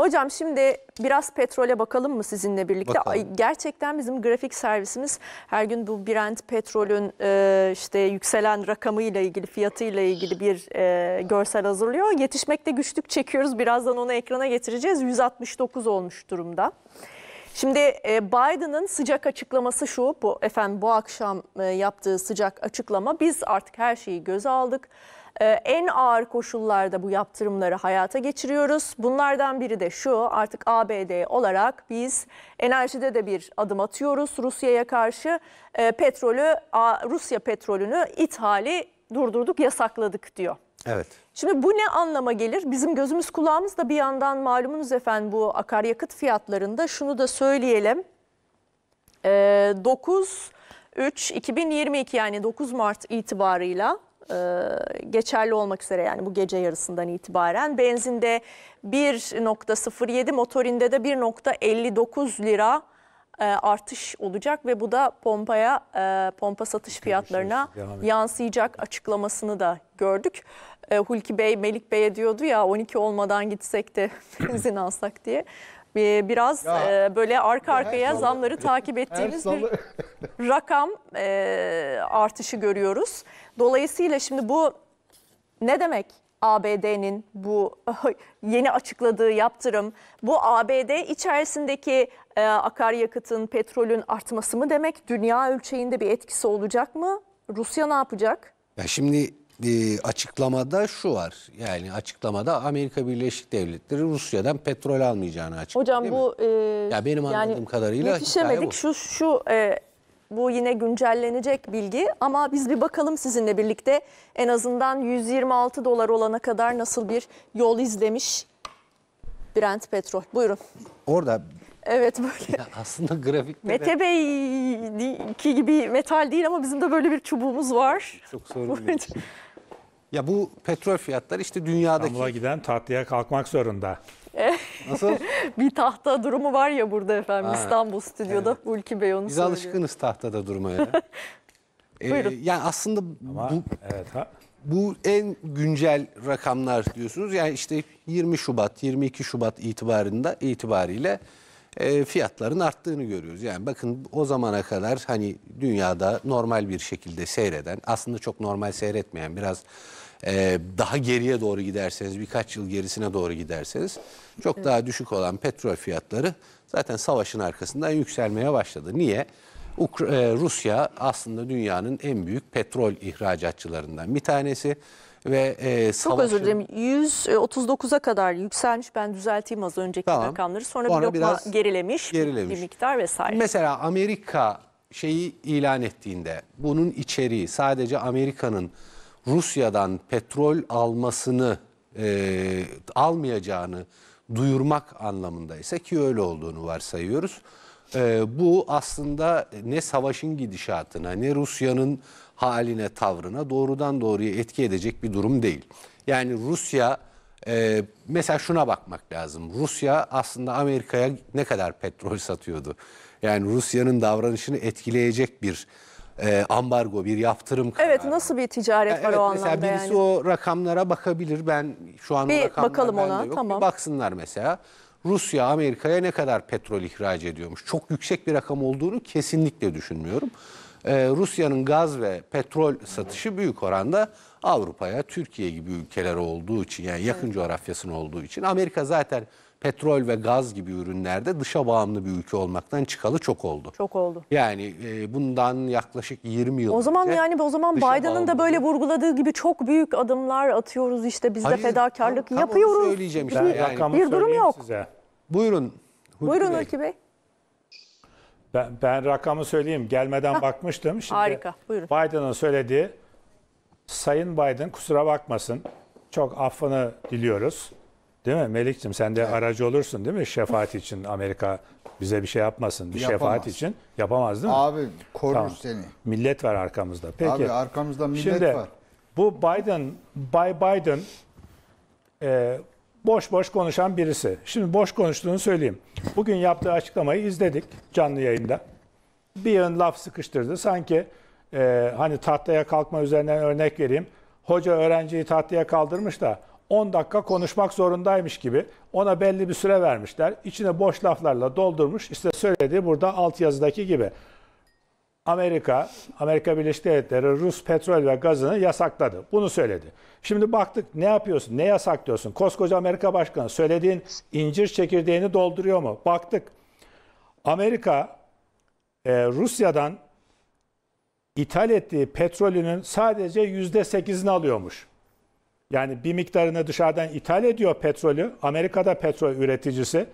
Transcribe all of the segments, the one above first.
Hocam şimdi biraz petrole bakalım mı sizinle birlikte? Bakalım. Gerçekten bizim grafik servisimiz her gün bu Brent petrolün e, işte yükselen rakamıyla ilgili, fiyatıyla ilgili bir e, görsel hazırlıyor. Yetişmekte güçlük çekiyoruz. Birazdan onu ekrana getireceğiz. 169 olmuş durumda. Şimdi e, Biden'ın sıcak açıklaması şu, bu efendim bu akşam e, yaptığı sıcak açıklama biz artık her şeyi göze aldık. Ee, en ağır koşullarda bu yaptırımları hayata geçiriyoruz. Bunlardan biri de şu artık ABD olarak biz enerjide de bir adım atıyoruz. Rusya'ya karşı ee, petrolü Rusya petrolünü ithali durdurduk yasakladık diyor. Evet. Şimdi bu ne anlama gelir? Bizim gözümüz kulağımız da bir yandan malumunuz efendim bu akaryakıt fiyatlarında şunu da söyleyelim. 9 3 2022 yani 9 Mart itibarıyla e, geçerli olmak üzere yani bu gece yarısından itibaren benzinde 1.07 motorinde de 1.59 lira e, artış olacak ve bu da pompaya e, pompa satış fiyatlarına yansıyacak açıklamasını da gördük. Hulki Bey Melik Bey'e diyordu ya 12 olmadan gitsek de benzin alsak diye. Ee, biraz Ya. e, böyle arka arkaya salı- zamları takip ettiğimiz bir rakam e, artışı görüyoruz. Dolayısıyla şimdi bu ne demek ABD'nin bu yeni açıkladığı yaptırım? Bu ABD içerisindeki e, akaryakıtın, petrolün artması mı demek? Dünya ölçeğinde bir etkisi olacak mı? Rusya ne yapacak? Ya şimdi e, açıklamada şu var. Yani açıklamada Amerika Birleşik Devletleri Rusya'dan petrol almayacağını açıkladı. Hocam bu e, ya benim anladığım yani kadarıyla yetişemedik. Şu şu e, bu yine güncellenecek bilgi ama biz bir bakalım sizinle birlikte en azından 126 dolar olana kadar nasıl bir yol izlemiş Brent petrol. Buyurun. Orada Evet böyle. Ya aslında grafik Mete de... ki gibi metal değil ama bizim de böyle bir çubuğumuz var. Çok sorun değil. Ya bu petrol fiyatları işte dünyadaki... İstanbul'a giden tatlıya kalkmak zorunda. Nasıl? bir tahta durumu var ya burada efendim Ha, İstanbul stüdyoda evet. Ulki Bey onu Biz söylüyor. alışkınız tahtada durmaya. Ee, Buyurun. yani aslında Ama bu, evet ha. bu en güncel rakamlar diyorsunuz. Yani işte 20 Şubat, 22 Şubat itibarında itibariyle e, fiyatların arttığını görüyoruz. Yani bakın o zamana kadar hani dünyada normal bir şekilde seyreden, aslında çok normal seyretmeyen biraz e, daha geriye doğru giderseniz birkaç yıl gerisine doğru giderseniz çok evet. daha düşük olan petrol fiyatları zaten savaşın arkasından yükselmeye başladı. Niye? Ukra e, Rusya aslında dünyanın en büyük petrol ihracatçılarından bir tanesi ve e, savaşın... Çok özür dilerim. 139'a kadar yükselmiş. Ben düzelteyim az önceki tamam. rakamları. Sonra, Sonra bir biraz gerilemiş, gerilemiş bir miktar vesaire. Mesela Amerika şeyi ilan ettiğinde bunun içeriği sadece Amerika'nın Rusya'dan petrol almasını e, almayacağını duyurmak anlamında ise ki öyle olduğunu varsayıyoruz. E, bu aslında ne savaşın gidişatına ne Rusya'nın haline tavrına doğrudan doğruya etki edecek bir durum değil. Yani Rusya e, mesela şuna bakmak lazım. Rusya aslında Amerika'ya ne kadar petrol satıyordu? Yani Rusya'nın davranışını etkileyecek bir e, ambargo, bir yaptırım kararı. Evet nasıl bir ticaret yani, e, var evet, o anlamda mesela birisi o rakamlara bakabilir. Ben şu an bir rakamlar bakalım ona, yok. Tamam. Bir baksınlar mesela. Rusya Amerika'ya ne kadar petrol ihraç ediyormuş? Çok yüksek bir rakam olduğunu kesinlikle düşünmüyorum. Ee, Rusya'nın gaz ve petrol satışı büyük oranda Avrupa'ya, Türkiye gibi ülkelere olduğu için yani yakın evet. coğrafyasına olduğu için Amerika zaten petrol ve gaz gibi ürünlerde dışa bağımlı bir ülke olmaktan çıkalı çok oldu. Çok oldu. Yani e, bundan yaklaşık 20 yıl O zaman önce yani o zaman dışa Biden'ın da böyle vurguladığı gibi çok büyük adımlar atıyoruz işte biz de fedakarlık tam- tam onu yapıyoruz. söyleyeceğim işte. Bir, Yani- bir durum yok. Size. Buyurun. Hulki Buyurun Bey. Ülke Bey. Ben, ben rakamı söyleyeyim. Gelmeden bakmıştım. Şimdi harika, buyurun. Biden'ın söylediği, Sayın Biden kusura bakmasın, çok affını diliyoruz. Değil mi Melik'ciğim sen de evet. aracı olursun değil mi şefaat için Amerika bize bir şey yapmasın bir Yapamaz. şefaat için yapamaz değil mi? Abi korur tamam. seni. Millet var arkamızda. Peki. Abi arkamızda millet Şimdi, var. Bu Biden, Bay Biden e, boş boş konuşan birisi. Şimdi boş konuştuğunu söyleyeyim. Bugün yaptığı açıklamayı izledik canlı yayında. Bir yığın laf sıkıştırdı. Sanki e, hani tahtaya kalkma üzerinden örnek vereyim. Hoca öğrenciyi tahtaya kaldırmış da 10 dakika konuşmak zorundaymış gibi ona belli bir süre vermişler. İçine boş laflarla doldurmuş. İşte söylediği burada alt yazıdaki gibi. Amerika, Amerika Birleşik Devletleri Rus petrol ve gazını yasakladı. Bunu söyledi. Şimdi baktık ne yapıyorsun, ne yasaklıyorsun? Koskoca Amerika Başkanı söylediğin incir çekirdeğini dolduruyor mu? Baktık. Amerika e, Rusya'dan ithal ettiği petrolünün sadece %8'ini alıyormuş. Yani bir miktarını dışarıdan ithal ediyor petrolü. Amerika'da petrol üreticisi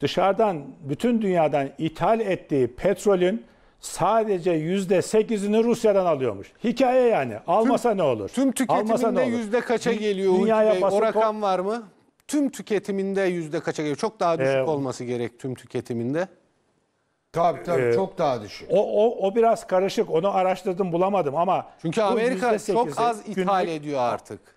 dışarıdan bütün dünyadan ithal ettiği petrolün sadece yüzde sekizini Rusya'dan alıyormuş. Hikaye yani. Almasa tüm, ne olur? Tüm tüketiminde yüzde kaça geliyor? Dünyaya basıp, o rakam var mı? Tüm tüketiminde yüzde kaça geliyor? Çok daha düşük ee, olması gerek tüm tüketiminde. Tabii tabii ee, çok daha düşük. O, o, o biraz karışık. Onu araştırdım bulamadım ama. Çünkü Amerika çok az ithal günlük, ediyor artık.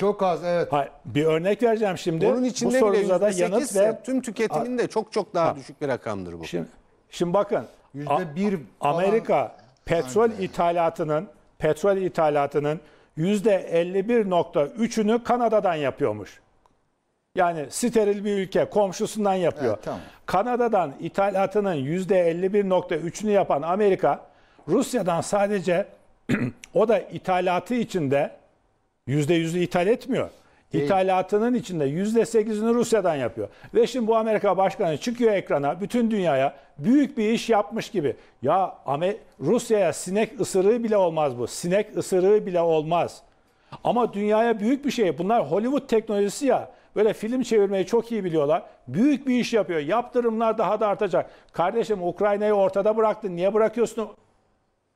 Çok az evet. Hayır, bir örnek vereceğim şimdi. Bunun içinde bu sorunuza da yanıt ve tüm tüketimin de çok çok daha ha. düşük bir rakamdır bu. Şimdi, şimdi bakın %1 Amerika petrol Aynen. ithalatının petrol ithalatının %51.3'ünü Kanada'dan yapıyormuş. Yani steril bir ülke komşusundan yapıyor. Evet, tamam. Kanada'dan ithalatının %51.3'ünü yapan Amerika Rusya'dan sadece o da ithalatı içinde Yüzde yüzü ithal etmiyor. İthalatının içinde yüzde sekizini Rusya'dan yapıyor. Ve şimdi bu Amerika Başkanı çıkıyor ekrana bütün dünyaya büyük bir iş yapmış gibi. Ya Rusya'ya sinek ısırığı bile olmaz bu. Sinek ısırığı bile olmaz. Ama dünyaya büyük bir şey. Bunlar Hollywood teknolojisi ya. Böyle film çevirmeyi çok iyi biliyorlar. Büyük bir iş yapıyor. Yaptırımlar daha da artacak. Kardeşim Ukrayna'yı ortada bıraktın. Niye bırakıyorsun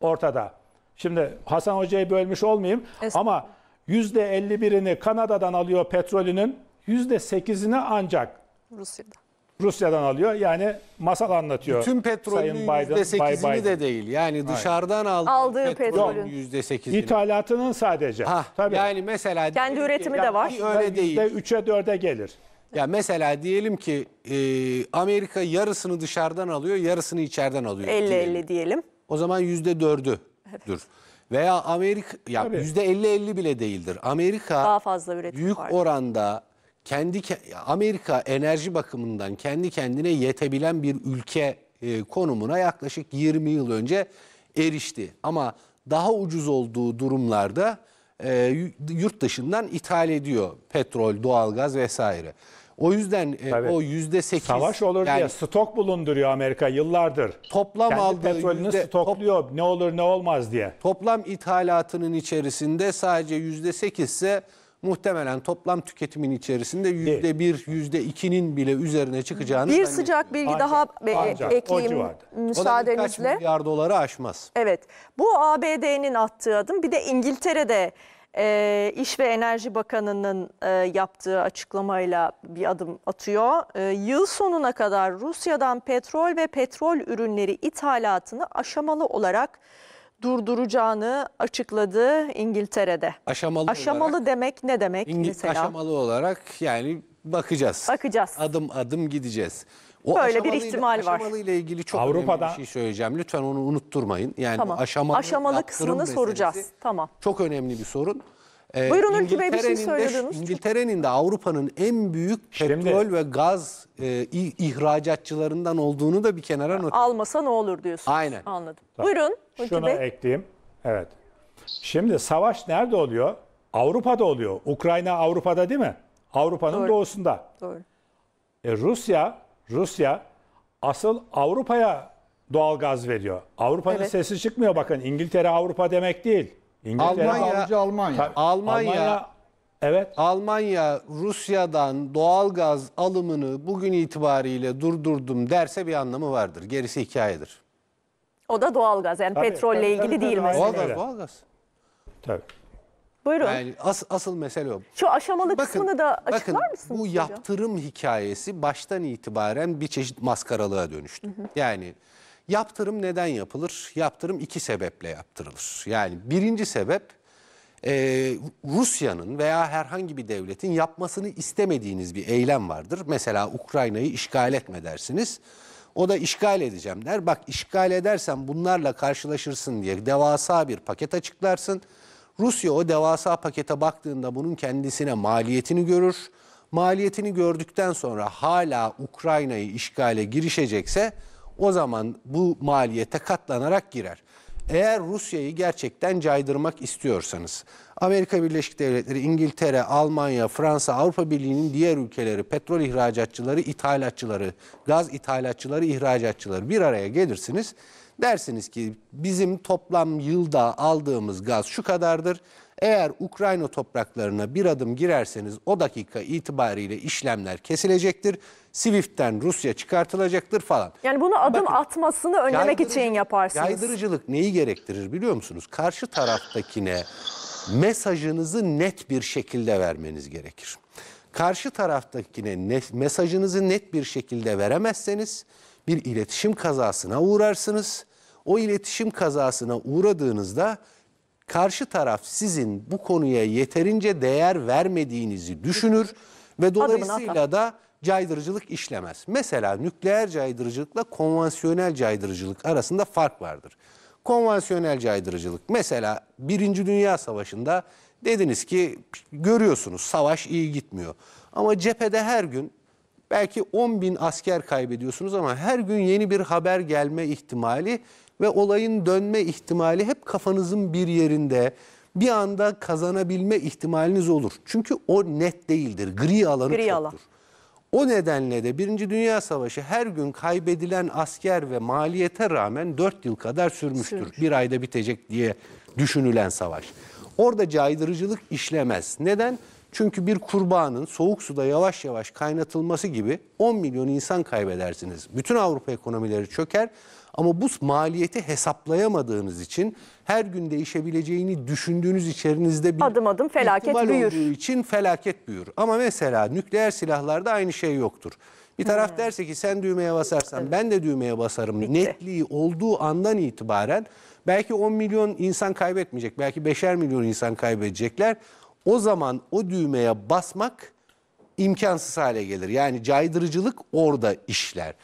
ortada? Şimdi Hasan Hoca'yı bölmüş olmayayım ama %51'ini Kanada'dan alıyor petrolünün, %8'ini ancak Rusya'da. Rusya'dan alıyor. Yani masal anlatıyor. Bütün petrolün %8'ini de değil. Yani dışarıdan aldığı, aldığı petrolün %8'ini. İthalatının sadece. Ha, Tabii. Yani mesela kendi üretimi ki, de var. Öyle değil. %3'e 4'e gelir. Ya mesela diyelim ki e, Amerika yarısını dışarıdan alıyor, yarısını içeriden alıyor. 50-50 diyelim. diyelim. O zaman %4'üdür. Evet. Veya Amerika ya Tabii. %50-50 bile değildir. Amerika daha fazla üretim büyük vardır. oranda kendi Amerika enerji bakımından kendi kendine yetebilen bir ülke e, konumuna yaklaşık 20 yıl önce erişti. Ama daha ucuz olduğu durumlarda e, yurt dışından ithal ediyor petrol, doğalgaz vesaire. O yüzden e, o yüzde sekiz... Savaş olur yani, diye stok bulunduruyor Amerika yıllardır. Toplam Kendi aldığı petrolünü yüzde, stokluyor top, ne olur ne olmaz diye. Toplam ithalatının içerisinde sadece yüzde sekizse muhtemelen toplam tüketimin içerisinde yüzde bir, yüzde ikinin bile üzerine çıkacağını Bir sıcak bilgi Ancak- daha ancak ekleyeyim civarda. O da müsaadenizle. milyar doları aşmaz. Evet, bu ABD'nin attığı adım bir de İngiltere'de e, İş ve Enerji Bakanı'nın e, yaptığı açıklamayla bir adım atıyor. E, yıl sonuna kadar Rusya'dan petrol ve petrol ürünleri ithalatını aşamalı olarak durduracağını açıkladı İngiltere'de. Aşamalı, aşamalı olarak, demek ne demek İngil mesela? Aşamalı olarak yani bakacağız. Bakacağız. Adım adım gideceğiz. O Böyle bir ihtimal ile, var. Aşamalı ile ilgili çok Avrupa'da... önemli bir şey söyleyeceğim. Lütfen onu unutturmayın. Yani tamam. aşamalı, aşamalı kısmını soracağız. Tamam. Çok önemli bir sorun. Ee, Buyurun Ülkü Bey bir şey söylediniz. İngiltere'nin de Avrupa'nın en büyük Şimdi, petrol ve gaz e, ihracatçılarından olduğunu da bir kenara not. Almasa ne olur diyorsunuz. Aynen. Anladım. Tamam. Buyurun Ülkü Şunu Bey. ekleyeyim. Evet. Şimdi savaş nerede oluyor? Avrupa'da oluyor. Ukrayna Avrupa'da değil mi? Avrupa'nın doğusunda. Doğru. E, Rusya, Rusya asıl Avrupa'ya doğal gaz veriyor. Avrupa'nın evet. sesi çıkmıyor bakın. İngiltere Avrupa demek değil. İngiltere Almanya, avcı Almanya. Tabii, Almanya, Almanya evet. Almanya Rusya'dan doğal gaz alımını bugün itibariyle durdurdum derse bir anlamı vardır. Gerisi hikayedir. O da doğalgaz yani tabii, petrolle tabii, ilgili tabii, değil tabii, mesela. Doğalgaz, doğalgaz. Tabii. Buyurun. Yani as, asıl mesele o. Şu aşamalı bakın, kısmını da açıklar bakın, mısınız? Bu hocam? yaptırım hikayesi baştan itibaren bir çeşit maskaralığa dönüştü. Hı hı. Yani Yaptırım neden yapılır? Yaptırım iki sebeple yaptırılır. Yani birinci sebep e, Rusya'nın veya herhangi bir devletin yapmasını istemediğiniz bir eylem vardır. Mesela Ukrayna'yı işgal etme dersiniz. O da işgal edeceğim der. Bak işgal edersen bunlarla karşılaşırsın diye devasa bir paket açıklarsın. Rusya o devasa pakete baktığında bunun kendisine maliyetini görür. Maliyetini gördükten sonra hala Ukrayna'yı işgale girişecekse o zaman bu maliyete katlanarak girer. Eğer Rusya'yı gerçekten caydırmak istiyorsanız Amerika Birleşik Devletleri, İngiltere, Almanya, Fransa, Avrupa Birliği'nin diğer ülkeleri, petrol ihracatçıları, ithalatçıları, gaz ithalatçıları, ihracatçıları bir araya gelirsiniz. Dersiniz ki bizim toplam yılda aldığımız gaz şu kadardır eğer Ukrayna topraklarına bir adım girerseniz o dakika itibariyle işlemler kesilecektir. Swift'ten Rusya çıkartılacaktır falan. Yani bunu adım Bakın, atmasını önlemek için yaparsınız. Yaydırıcılık neyi gerektirir biliyor musunuz? Karşı taraftakine mesajınızı net bir şekilde vermeniz gerekir. Karşı taraftakine ne, mesajınızı net bir şekilde veremezseniz bir iletişim kazasına uğrarsınız. O iletişim kazasına uğradığınızda karşı taraf sizin bu konuya yeterince değer vermediğinizi düşünür ve dolayısıyla da caydırıcılık işlemez. Mesela nükleer caydırıcılıkla konvansiyonel caydırıcılık arasında fark vardır. Konvansiyonel caydırıcılık mesela Birinci Dünya Savaşı'nda dediniz ki görüyorsunuz savaş iyi gitmiyor. Ama cephede her gün Belki 10 bin asker kaybediyorsunuz ama her gün yeni bir haber gelme ihtimali ve olayın dönme ihtimali hep kafanızın bir yerinde bir anda kazanabilme ihtimaliniz olur. Çünkü o net değildir. Gri alanı Gri çoktur. Alan. O nedenle de Birinci Dünya Savaşı her gün kaybedilen asker ve maliyete rağmen 4 yıl kadar sürmüştür. Sürmüş. Bir ayda bitecek diye düşünülen savaş. Orada caydırıcılık işlemez. Neden? Çünkü bir kurbağanın soğuk suda yavaş yavaş kaynatılması gibi 10 milyon insan kaybedersiniz. Bütün Avrupa ekonomileri çöker ama bu maliyeti hesaplayamadığınız için her gün değişebileceğini düşündüğünüz içerinizde bir adım adım felaket büyür. olduğu için felaket büyür. Ama mesela nükleer silahlarda aynı şey yoktur. Bir taraf hmm. derse ki sen düğmeye basarsan evet. ben de düğmeye basarım. Bitti. Netliği olduğu andan itibaren belki 10 milyon insan kaybetmeyecek. Belki 5'er milyon insan kaybedecekler o zaman o düğmeye basmak imkansız hale gelir. Yani caydırıcılık orada işler.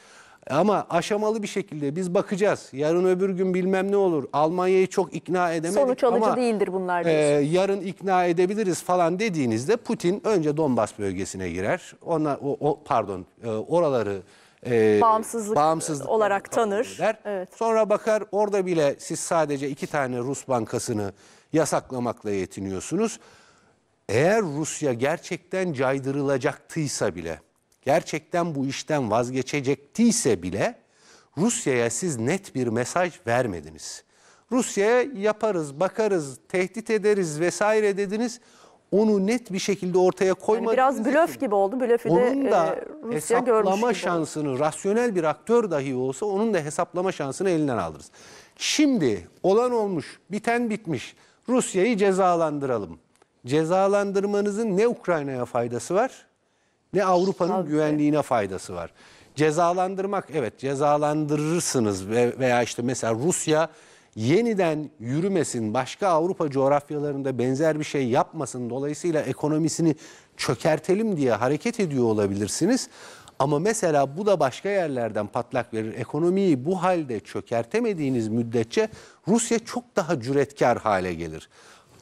Ama aşamalı bir şekilde biz bakacağız. Yarın öbür gün bilmem ne olur. Almanya'yı çok ikna edemedik Sonuç alıcı ama değildir bunlar e, yarın ikna edebiliriz falan dediğinizde Putin önce Donbas bölgesine girer. Ona o, o pardon e, oraları e, bağımsızlık, bağımsızlık olarak tanır. Eder. Evet. Sonra bakar orada bile siz sadece iki tane Rus bankasını yasaklamakla yetiniyorsunuz eğer Rusya gerçekten caydırılacaktıysa bile, gerçekten bu işten vazgeçecektiyse bile Rusya'ya siz net bir mesaj vermediniz. Rusya'ya yaparız, bakarız, tehdit ederiz vesaire dediniz. Onu net bir şekilde ortaya koymadınız. Yani biraz blöf gibi oldu. Blöfü onun de da e, Rusya hesaplama şansını, oldu. rasyonel bir aktör dahi olsa onun da hesaplama şansını elinden aldınız. Şimdi olan olmuş, biten bitmiş. Rusya'yı cezalandıralım cezalandırmanızın ne Ukrayna'ya faydası var ne Avrupa'nın güvenliğine faydası var. Cezalandırmak evet cezalandırırsınız veya işte mesela Rusya yeniden yürümesin, başka Avrupa coğrafyalarında benzer bir şey yapmasın, dolayısıyla ekonomisini çökertelim diye hareket ediyor olabilirsiniz. Ama mesela bu da başka yerlerden patlak verir. Ekonomiyi bu halde çökertemediğiniz müddetçe Rusya çok daha cüretkar hale gelir.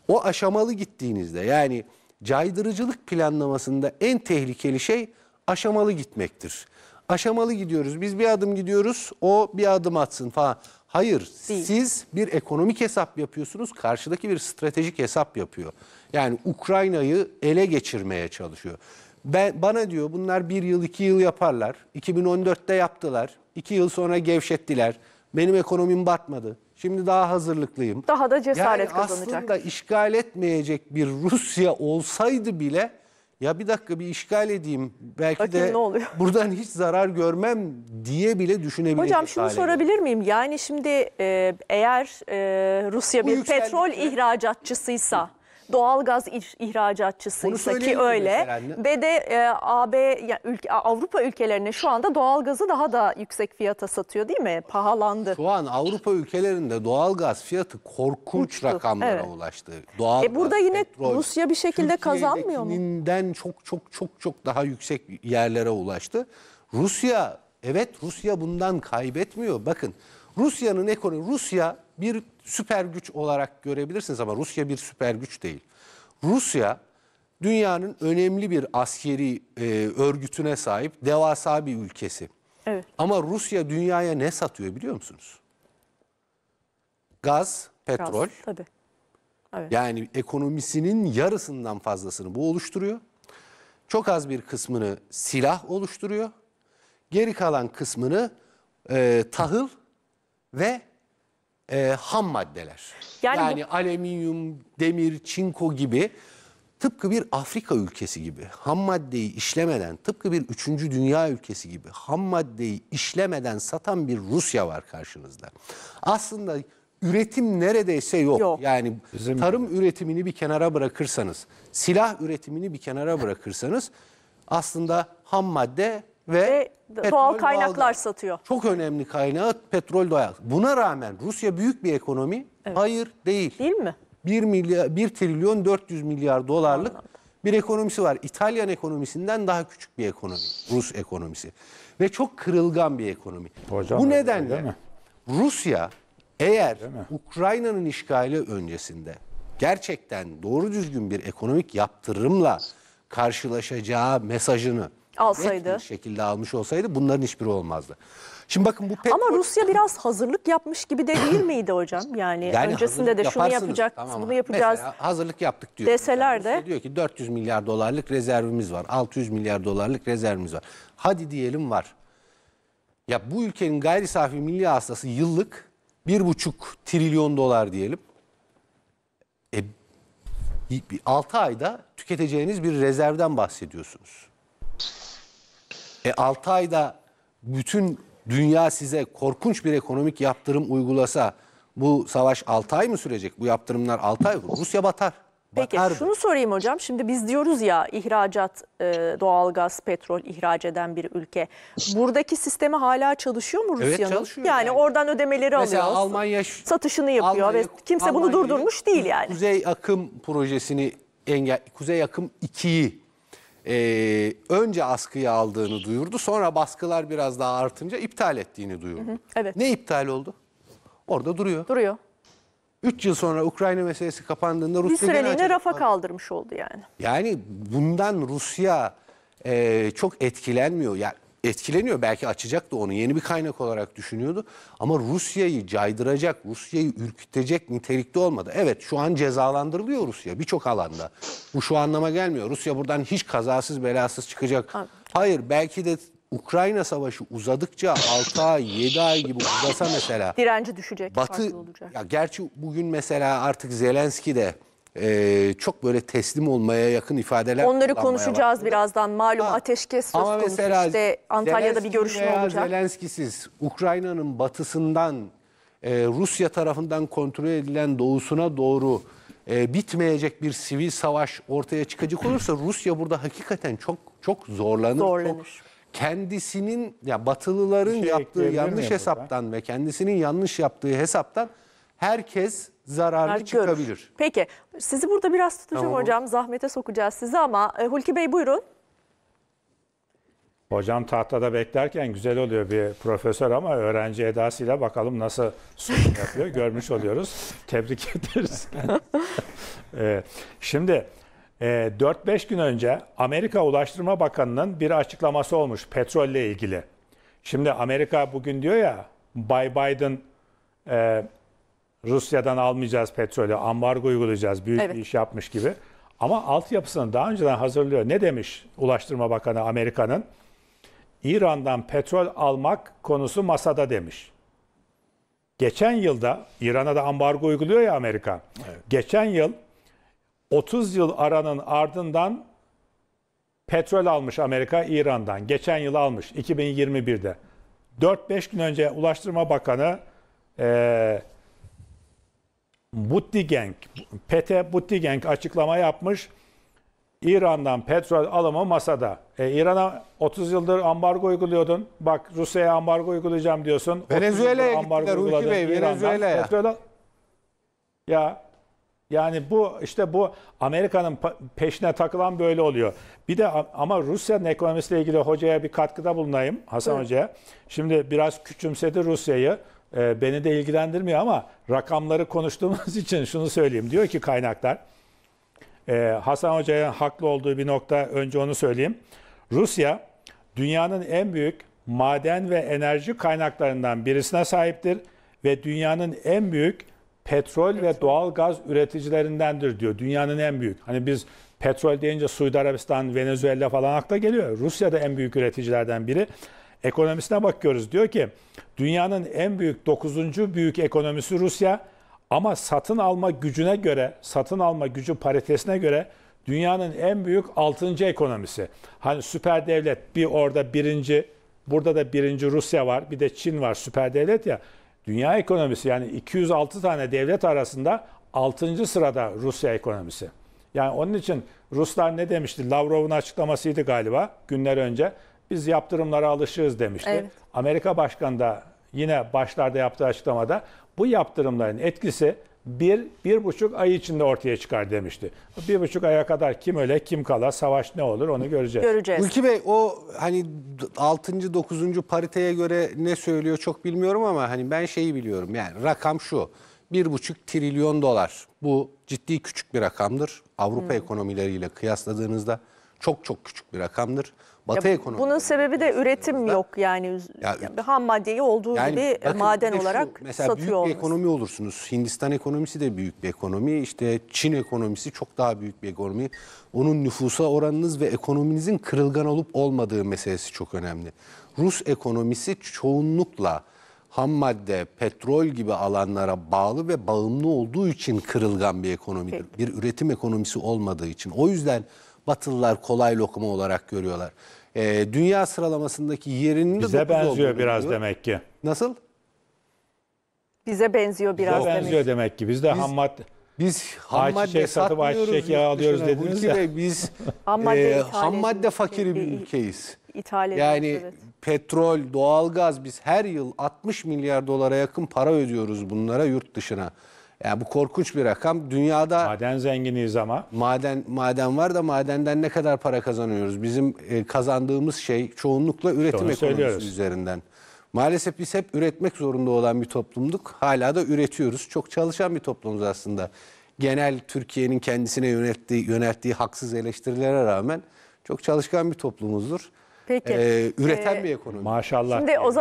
O aşamalı gittiğinizde yani caydırıcılık planlamasında en tehlikeli şey aşamalı gitmektir. Aşamalı gidiyoruz. Biz bir adım gidiyoruz. O bir adım atsın falan. Hayır. Değil. Siz bir ekonomik hesap yapıyorsunuz. Karşıdaki bir stratejik hesap yapıyor. Yani Ukrayna'yı ele geçirmeye çalışıyor. Ben, bana diyor bunlar bir yıl iki yıl yaparlar. 2014'te yaptılar. iki yıl sonra gevşettiler. Benim ekonomim batmadı. Şimdi daha hazırlıklıyım. Daha da cesaret yani kazanacak. Aslında işgal etmeyecek bir Rusya olsaydı bile ya bir dakika bir işgal edeyim belki Bakayım de ne oluyor? buradan hiç zarar görmem diye bile düşünebilirim. Hocam şunu sorabilir miyim? Yani şimdi e, eğer e, Rusya bir petrol ihracatçısıysa doğalgaz ihracatçısıysa ki öyle ve de e, AB yani ülke, Avrupa ülkelerine şu anda doğalgazı daha da yüksek fiyata satıyor değil mi? Pahalandı. Şu an Avrupa ülkelerinde doğalgaz fiyatı korkunç Uçtu. rakamlara evet. ulaştı. Doğal e burada yine petrol, Rusya bir şekilde kazanmıyor mu? çok çok çok çok daha yüksek yerlere ulaştı. Rusya evet Rusya bundan kaybetmiyor. Bakın Rusya'nın ekonomi Rusya bir süper güç olarak görebilirsiniz ama Rusya bir süper güç değil. Rusya dünyanın önemli bir askeri e, örgütüne sahip devasa bir ülkesi. Evet. Ama Rusya dünyaya ne satıyor biliyor musunuz? Gaz, petrol. Gaz, tabii. Evet. Yani ekonomisinin yarısından fazlasını bu oluşturuyor. Çok az bir kısmını silah oluşturuyor. Geri kalan kısmını e, tahıl ve e, ham maddeler. Yani, yani bu... alüminyum, demir, çinko gibi tıpkı bir Afrika ülkesi gibi ham maddeyi işlemeden, tıpkı bir Üçüncü Dünya ülkesi gibi ham maddeyi işlemeden satan bir Rusya var karşınızda. Aslında üretim neredeyse yok. yok. Yani Bizim... tarım üretimini bir kenara bırakırsanız, silah üretimini bir kenara bırakırsanız aslında ham madde ve, ve doğal kaynaklar doğalgaz. satıyor. Çok önemli kaynağı petrol doğal. Buna rağmen Rusya büyük bir ekonomi. Evet. Hayır değil. Değil mi? 1 milyar 1 trilyon 400 milyar dolarlık Anladım. bir ekonomisi var. İtalyan ekonomisinden daha küçük bir ekonomi Rus ekonomisi ve çok kırılgan bir ekonomi. Hocam, Bu nedenle Rusya eğer Ukrayna'nın işgali öncesinde gerçekten doğru düzgün bir ekonomik yaptırımla karşılaşacağı mesajını Alsaydı. Net bir şekilde almış olsaydı bunların hiçbiri olmazdı. Şimdi bakın bu Ama Rusya biraz hazırlık yapmış gibi de değil miydi hocam? Yani, yani öncesinde de şunu yapacak, tamam. bunu yapacağız. Mesela hazırlık yaptık diyor. Deseler de. diyor ki 400 milyar dolarlık rezervimiz var. 600 milyar dolarlık rezervimiz var. Hadi diyelim var. Ya bu ülkenin gayri safi milli hastası yıllık 1,5 trilyon dolar diyelim. E, 6 ayda tüketeceğiniz bir rezervden bahsediyorsunuz. E 6 ayda bütün dünya size korkunç bir ekonomik yaptırım uygulasa bu savaş 6 ay mı sürecek? Bu yaptırımlar 6 ay Rusya batar. Peki batar şunu sorayım hocam. Şimdi biz diyoruz ya ihracat e, doğalgaz, petrol ihraç eden bir ülke. Buradaki sistemi hala çalışıyor mu Rusya'nın? Evet çalışıyor. Yani, yani. oradan ödemeleri Mesela alıyoruz. Almanya satışını yapıyor Almanya, ve kimse Almanya, bunu durdurmuş değil yani. Kuzey Akım projesini engel Kuzey Akım 2'yi e, önce askıya aldığını duyurdu. Sonra baskılar biraz daha artınca iptal ettiğini duyurdu. Hı hı, evet. Ne iptal oldu? Orada duruyor. Duruyor. Üç yıl sonra Ukrayna meselesi kapandığında Rusya... Bir süreliğine rafa kapandı. kaldırmış oldu yani. Yani bundan Rusya e, çok etkilenmiyor. Yani etkileniyor. Belki açacak da onu yeni bir kaynak olarak düşünüyordu. Ama Rusya'yı caydıracak, Rusya'yı ürkütecek nitelikte olmadı. Evet şu an cezalandırılıyor Rusya birçok alanda. Bu şu anlama gelmiyor. Rusya buradan hiç kazasız belasız çıkacak. Hayır belki de Ukrayna savaşı uzadıkça 6 ay 7 ay gibi uzasa mesela. Direnci düşecek. Batı, olacak. Ya gerçi bugün mesela artık Zelenski de e, çok böyle teslim olmaya yakın ifadeler Onları konuşacağız birazdan. Malum Ha. ateşkes söz konusu. işte Antalya'da bir görüşme olacak. Zelenski'siz Ukrayna'nın batısından e, Rusya tarafından kontrol edilen doğusuna doğru e, bitmeyecek bir sivil savaş ortaya çıkacak olursa Rusya burada hakikaten çok çok zorlanır. Zorlanır. Çok kendisinin ya Batılıların şey yaptığı yanlış buradan? hesaptan ve kendisinin yanlış yaptığı hesaptan herkes zararlı Her çıkabilir. Görür. Peki sizi burada biraz tutacağım tamam. hocam. Zahmete sokacağız sizi ama e, Hulki Bey buyurun. Hocam tahtada beklerken güzel oluyor bir profesör ama öğrenci edasıyla bakalım nasıl sunum yapıyor görmüş oluyoruz. Tebrik ederiz. ee, şimdi e, 4-5 gün önce Amerika Ulaştırma Bakanı'nın bir açıklaması olmuş petrolle ilgili. Şimdi Amerika bugün diyor ya Bay Biden e, Rusya'dan almayacağız petrolü, ambargo uygulayacağız, büyük evet. bir iş yapmış gibi. Ama altyapısını daha önceden hazırlıyor. Ne demiş Ulaştırma Bakanı Amerika'nın? İran'dan petrol almak konusu masada demiş. Geçen yılda İran'a da ambargo uyguluyor ya Amerika. Evet. Geçen yıl 30 yıl aranın ardından petrol almış Amerika İran'dan. Geçen yıl almış 2021'de. 4-5 gün önce Ulaştırma Bakanı e, Buttigieg, Pete Buttigieg açıklama yapmış. İran'dan petrol alımı masada. E, İran'a 30 yıldır ambargo uyguluyordun. Bak Rusya'ya ambargo uygulayacağım diyorsun. Venezuela'ya ambargo uyguladın. Bey. Venezuela'ya. Petrol... Ya yani bu işte bu Amerika'nın peşine takılan böyle oluyor. Bir de ama Rusya'nın ekonomisiyle ilgili hocaya bir katkıda bulunayım Hasan evet. Hoca'ya. Şimdi biraz küçümsedi Rusya'yı e, beni de ilgilendirmiyor ama rakamları konuştuğumuz için şunu söyleyeyim. Diyor ki kaynaklar, e, Hasan Hoca'ya haklı olduğu bir nokta önce onu söyleyeyim. Rusya dünyanın en büyük maden ve enerji kaynaklarından birisine sahiptir ve dünyanın en büyük petrol evet. ve doğal gaz üreticilerindendir diyor. Dünyanın en büyük. Hani biz petrol deyince Suudi Arabistan, Venezuela falan akla geliyor. Rusya da en büyük üreticilerden biri ekonomisine bakıyoruz. Diyor ki dünyanın en büyük 9. büyük ekonomisi Rusya ama satın alma gücüne göre, satın alma gücü paritesine göre dünyanın en büyük 6. ekonomisi. Hani süper devlet bir orada birinci, burada da birinci Rusya var, bir de Çin var süper devlet ya. Dünya ekonomisi yani 206 tane devlet arasında 6. sırada Rusya ekonomisi. Yani onun için Ruslar ne demişti? Lavrov'un açıklamasıydı galiba günler önce biz yaptırımlara alışığız demişti. Evet. Amerika Başkanı da yine başlarda yaptığı açıklamada bu yaptırımların etkisi bir, bir buçuk ay içinde ortaya çıkar demişti. Bir buçuk aya kadar kim öle kim kala savaş ne olur onu göreceğiz. Göreceğiz. Ülkü Bey o hani 6. 9. pariteye göre ne söylüyor çok bilmiyorum ama hani ben şeyi biliyorum yani rakam şu. Bir buçuk trilyon dolar bu ciddi küçük bir rakamdır. Avrupa hmm. ekonomileriyle kıyasladığınızda çok çok küçük bir rakamdır. Batı ekonomisi. Bunun sebebi de üretim yok yani. Ya, yani ham maddeyi olduğu yani gibi e, bakın maden şu, olarak mesela satıyor büyük bir ekonomi olursunuz. Hindistan ekonomisi de büyük bir ekonomi. İşte Çin ekonomisi çok daha büyük bir ekonomi. Onun nüfusa oranınız ve ekonominizin kırılgan olup olmadığı meselesi çok önemli. Rus ekonomisi çoğunlukla ham madde, petrol gibi alanlara bağlı ve bağımlı olduğu için kırılgan bir ekonomidir. Peki. Bir üretim ekonomisi olmadığı için. O yüzden Batılılar kolay lokma olarak görüyorlar e, dünya sıralamasındaki yerinin de Bize benziyor biraz biliyor. demek ki. Nasıl? Bize benziyor biraz Bize benziyor demek. demek ki. Biz de Biz- Biz ham Ayçiçek madde satıp ayçiçek yağı alıyoruz dediniz Hulki ya. biz Ham madde e, ham madde fakiri bir ülkeyiz. İthal ediyoruz, Yani evet. petrol, doğalgaz biz her yıl 60 milyar dolara yakın para ödüyoruz bunlara yurt dışına. Yani bu korkunç bir rakam. Dünyada maden zenginiyiz ama. Maden maden var da madenden ne kadar para kazanıyoruz? Bizim e, kazandığımız şey çoğunlukla üretim Onu ekonomisi söylüyoruz. üzerinden. Maalesef biz hep üretmek zorunda olan bir toplumduk. Hala da üretiyoruz. Çok çalışan bir toplumuz aslında. Genel Türkiye'nin kendisine yönettiği, yönettiği haksız eleştirilere rağmen çok çalışkan bir toplumuzdur. Peki. Ee, üreten Ee, bir ekonomi. Maşallah. Şimdi o